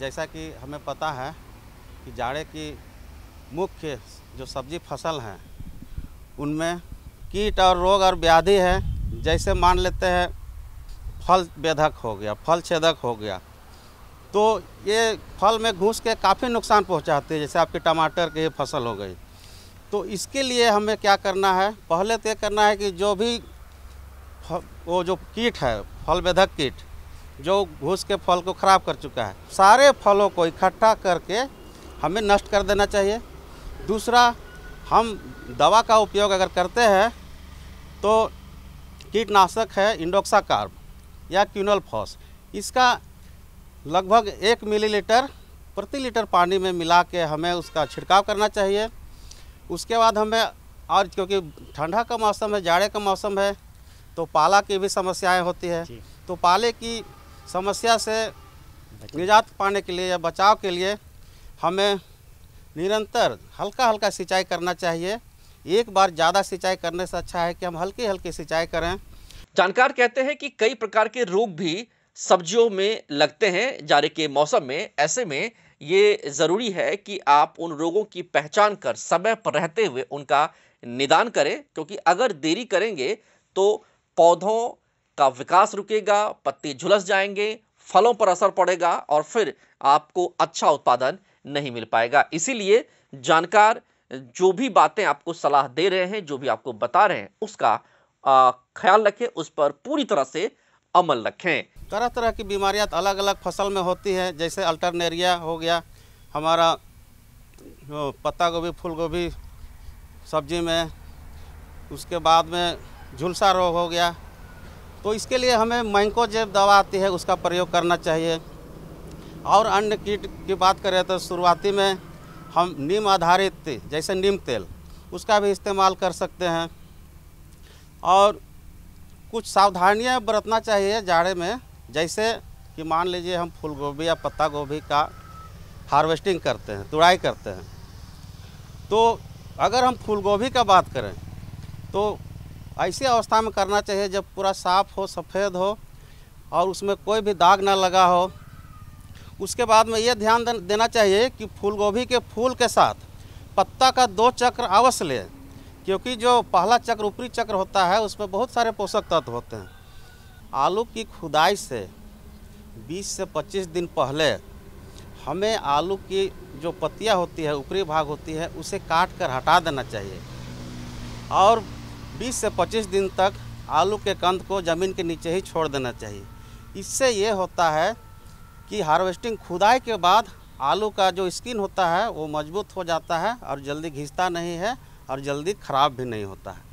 जैसा कि हमें पता है कि जाड़े की मुख्य जो सब्जी फसल हैं उनमें कीट और रोग और व्याधि है जैसे मान लेते हैं फल बेधक हो गया फल छेदक हो गया तो ये फल में घुस के काफ़ी नुकसान पहुंचाते हैं जैसे आपकी टमाटर की फसल हो गई तो इसके लिए हमें क्या करना है पहले तो ये करना है कि जो भी वो जो कीट है फल बेधक कीट जो घूस के फल को ख़राब कर चुका है सारे फलों को इकट्ठा करके हमें नष्ट कर देना चाहिए दूसरा हम दवा का उपयोग अगर करते हैं तो कीटनाशक है इंडोक्सा कार्ब या फॉस इसका लगभग एक मिलीलीटर प्रति लीटर पानी में मिला के हमें उसका छिड़काव करना चाहिए उसके बाद हमें और क्योंकि ठंडा का मौसम है जाड़े का मौसम है तो पाला की भी समस्याएं होती है तो पाले की समस्या से निजात पाने के लिए या बचाव के लिए हमें निरंतर हल्का हल्का सिंचाई करना चाहिए एक बार ज़्यादा सिंचाई करने से अच्छा है कि हम हल्की हल्की सिंचाई करें जानकार कहते हैं कि कई प्रकार के रोग भी सब्जियों में लगते हैं जाड़े के मौसम में ऐसे में ये ज़रूरी है कि आप उन रोगों की पहचान कर समय पर रहते हुए उनका निदान करें क्योंकि अगर देरी करेंगे तो पौधों का विकास रुकेगा पत्ते झुलस जाएंगे फलों पर असर पड़ेगा और फिर आपको अच्छा उत्पादन नहीं मिल पाएगा इसीलिए जानकार जो भी बातें आपको सलाह दे रहे हैं जो भी आपको बता रहे हैं उसका आ, ख्याल रखें उस पर पूरी तरह से अमल रखें तरह तरह की बीमारियाँ अलग अलग फसल में होती हैं जैसे अल्टरनेरिया हो गया हमारा पत्ता गोभी फूल गोभी सब्जी में उसके बाद में झुलसा रोग हो गया तो इसके लिए हमें मैंको जब दवा आती है उसका प्रयोग करना चाहिए और अन्य कीट की बात करें तो शुरुआती में हम नीम आधारित जैसे नीम तेल उसका भी इस्तेमाल कर सकते हैं और कुछ सावधानियां बरतना चाहिए जाड़े में जैसे कि मान लीजिए हम फूल गोभी या पत्ता गोभी का हार्वेस्टिंग करते हैं तुड़ाई करते हैं तो अगर हम फूल गोभी का बात करें तो ऐसी अवस्था में करना चाहिए जब पूरा साफ़ हो सफ़ेद हो और उसमें कोई भी दाग ना लगा हो उसके बाद में ये ध्यान देना चाहिए कि फूलगोभी के फूल के साथ पत्ता का दो चक्र अवश्य लें क्योंकि जो पहला चक्र ऊपरी चक्र होता है उसमें बहुत सारे पोषक तत्व होते हैं आलू की खुदाई से 20 से 25 दिन पहले हमें आलू की जो पत्तियाँ होती है ऊपरी भाग होती है उसे काट कर हटा देना चाहिए और 20 से 25 दिन तक आलू के कंद को ज़मीन के नीचे ही छोड़ देना चाहिए इससे ये होता है कि हार्वेस्टिंग खुदाई के बाद आलू का जो स्किन होता है वो मजबूत हो जाता है और जल्दी घिसता नहीं है और जल्दी ख़राब भी नहीं होता है